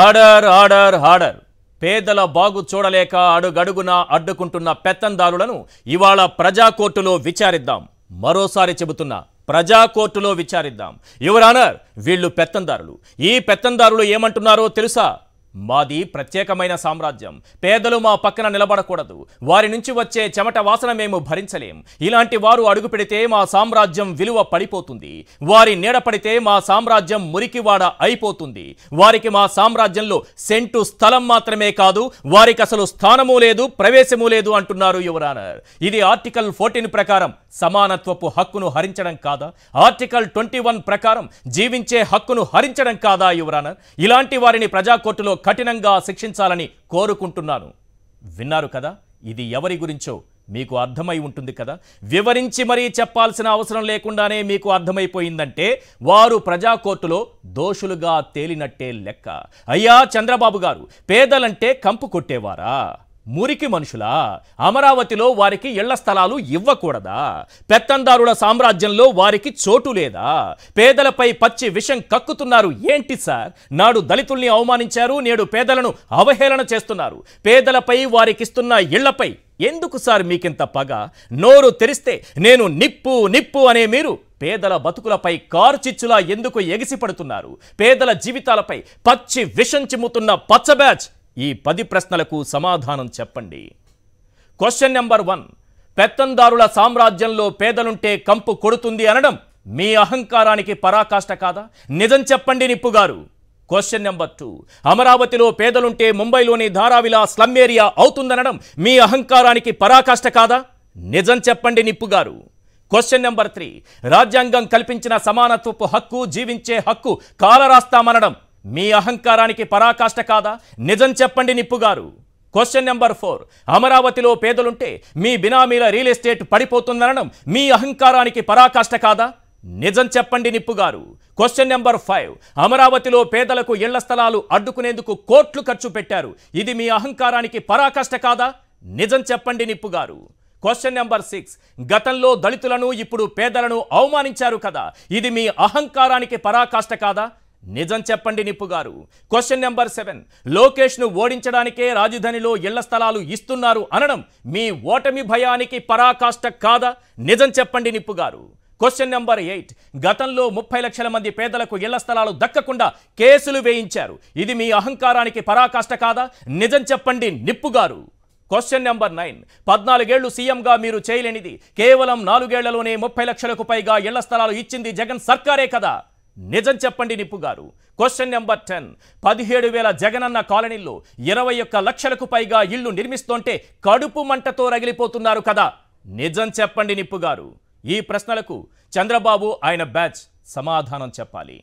order order order పేదల బాగు చూడలేక అడుగడుగున అడ్డుకుంటున్న పెత్తందారులను ఇవాళ ప్రజాకోర్టులో విచారిద్దాం మరోసారి చెబుతున్నా ప్రజాకోర్టులో విచారిద్దాం యువరానర్ వీళ్ళు పెత్తందారులు ఈ పెత్తందారులు ఏమంటున్నారో తెలుసా మాది ప్రత్యేకమైన సామ్రాజ్యం పేదలు మా పక్కన నిలబడకూడదు వారి నుంచి వచ్చే చెమట వాసన మేము భరించలేం ఇలాంటి వారు అడుగు పెడితే మా సామ్రాజ్యం విలువ పడిపోతుంది వారి నీడ పడితే మా సామ్రాజ్యం మురికివాడ అయిపోతుంది వారికి మా సామ్రాజ్యంలో సెంటు స్థలం మాత్రమే కాదు వారికి అసలు స్థానమూ లేదు ప్రవేశమూ లేదు అంటున్నారు యువరానర్ ఇది ఆర్టికల్ ఫోర్టీన్ ప్రకారం సమానత్వపు హక్కును హరించడం కాదా ఆర్టికల్ ట్వంటీ ప్రకారం జీవించే హక్కును హరించడం కాదా యువరానర్ ఇలాంటి వారిని ప్రజాకోర్టులో కఠినంగా శిక్షించాలని కోరుకుంటున్నాను విన్నారు కదా ఇది ఎవరి గురించో మీకు అర్థమై ఉంటుంది కదా వివరించి మరీ చెప్పాల్సిన అవసరం లేకుండానే మీకు అర్థమైపోయిందంటే వారు ప్రజాకోర్టులో దోషులుగా తేలినట్టే లెక్క అయ్యా చంద్రబాబు గారు పేదలంటే కంపు కొట్టేవారా మురికి మనుషులా అమరావతిలో వారికి ఇళ్ల స్థలాలు ఇవ్వకూడదా పెత్తందారుల సామ్రాజ్యంలో వారికి చోటు లేదా పేదలపై పచ్చి విషం కక్కుతున్నారు ఏంటి సార్ నాడు దళితుల్ని అవమానించారు నేడు పేదలను అవహేళన చేస్తున్నారు పేదలపై వారికిస్తున్న ఇళ్లపై ఎందుకు సార్ మీకింత పగ నోరు తెరిస్తే నేను నిప్పు నిప్పు అనే మీరు పేదల బతుకులపై కారు చిచ్చులా ఎందుకు ఎగిసిపడుతున్నారు పేదల జీవితాలపై పచ్చి విషం చిమ్ముతున్న పచ్చబ్యాచ్ ఈ పది ప్రశ్నలకు సమాధానం చెప్పండి క్వశ్చన్ నెంబర్ వన్ పెత్తందారుల సామ్రాజ్యంలో పేదలుంటే కంపు కొడుతుంది అనడం మీ అహంకారానికి పరాకాష్ట కాదా నిజం చెప్పండి నిప్పుగారు క్వశ్చన్ నెంబర్ టూ అమరావతిలో పేదలుంటే ముంబైలోని ధారావిలా స్లమ్ ఏరియా అవుతుందనడం మీ అహంకారానికి పరాకాష్ట కాదా నిజం చెప్పండి నిప్పుగారు క్వశ్చన్ నెంబర్ త్రీ రాజ్యాంగం కల్పించిన సమానత్వపు హక్కు జీవించే హక్కు కాలరాస్తామనడం మీ అహంకారానికి పరాకాష్ట కాదా నిజం చెప్పండి నిప్పుగారు క్వశ్చన్ నెంబర్ ఫోర్ అమరావతిలో పేదలుంటే మీ బినామీల రియల్ ఎస్టేట్ పడిపోతుందనడం మీ అహంకారానికి పరాకాష్ట కాదా నిజం చెప్పండి నిప్పుగారు క్వశ్చన్ నెంబర్ ఫైవ్ అమరావతిలో పేదలకు ఇళ్ల స్థలాలు అడ్డుకునేందుకు కోట్లు ఖర్చు పెట్టారు ఇది మీ అహంకారానికి పరాకాష్ట కాదా నిజం చెప్పండి నిప్పుగారు క్వశ్చన్ నెంబర్ సిక్స్ గతంలో దళితులను ఇప్పుడు పేదలను అవమానించారు కదా ఇది మీ అహంకారానికి పరాకాష్ట కాదా నిజం చెప్పండి నిప్పు గారు క్వశ్చన్ నెంబర్ సెవెన్ లోకేష్ను ఓడించడానికే రాజధానిలో ఇళ్ల స్థలాలు ఇస్తున్నారు అనడం మీ ఓటమి భయానికి పరాకాష్ట కాదా నిజం చెప్పండి నిప్పు గారు క్వశ్చన్ నెంబర్ ఎయిట్ గతంలో ముప్పై లక్షల మంది పేదలకు ఇళ్ల స్థలాలు దక్కకుండా కేసులు వేయించారు ఇది మీ అహంకారానికి పరాకాష్ట కాదా నిజం చెప్పండి నిప్పు గారు క్వశ్చన్ నెంబర్ నైన్ పద్నాలుగేళ్లు సీఎంగా మీరు చేయలేనిది కేవలం నాలుగేళ్లలోనే ముప్పై లక్షలకు పైగా ఇళ్ల స్థలాలు ఇచ్చింది జగన్ సర్కారే కదా నిజం చెప్పండి నిప్పు గారు క్వశ్చన్ నెంబర్ టెన్ పదిహేడు వేల జగనన్న కాలనీల్లో ఇరవై ఒక్క లక్షలకు పైగా ఇళ్లు నిర్మిస్తుంటే కడుపు మంటతో రగిలిపోతున్నారు కదా నిజం చెప్పండి నిప్పు గారు ఈ ప్రశ్నలకు చంద్రబాబు ఆయన బ్యాచ్ సమాధానం చెప్పాలి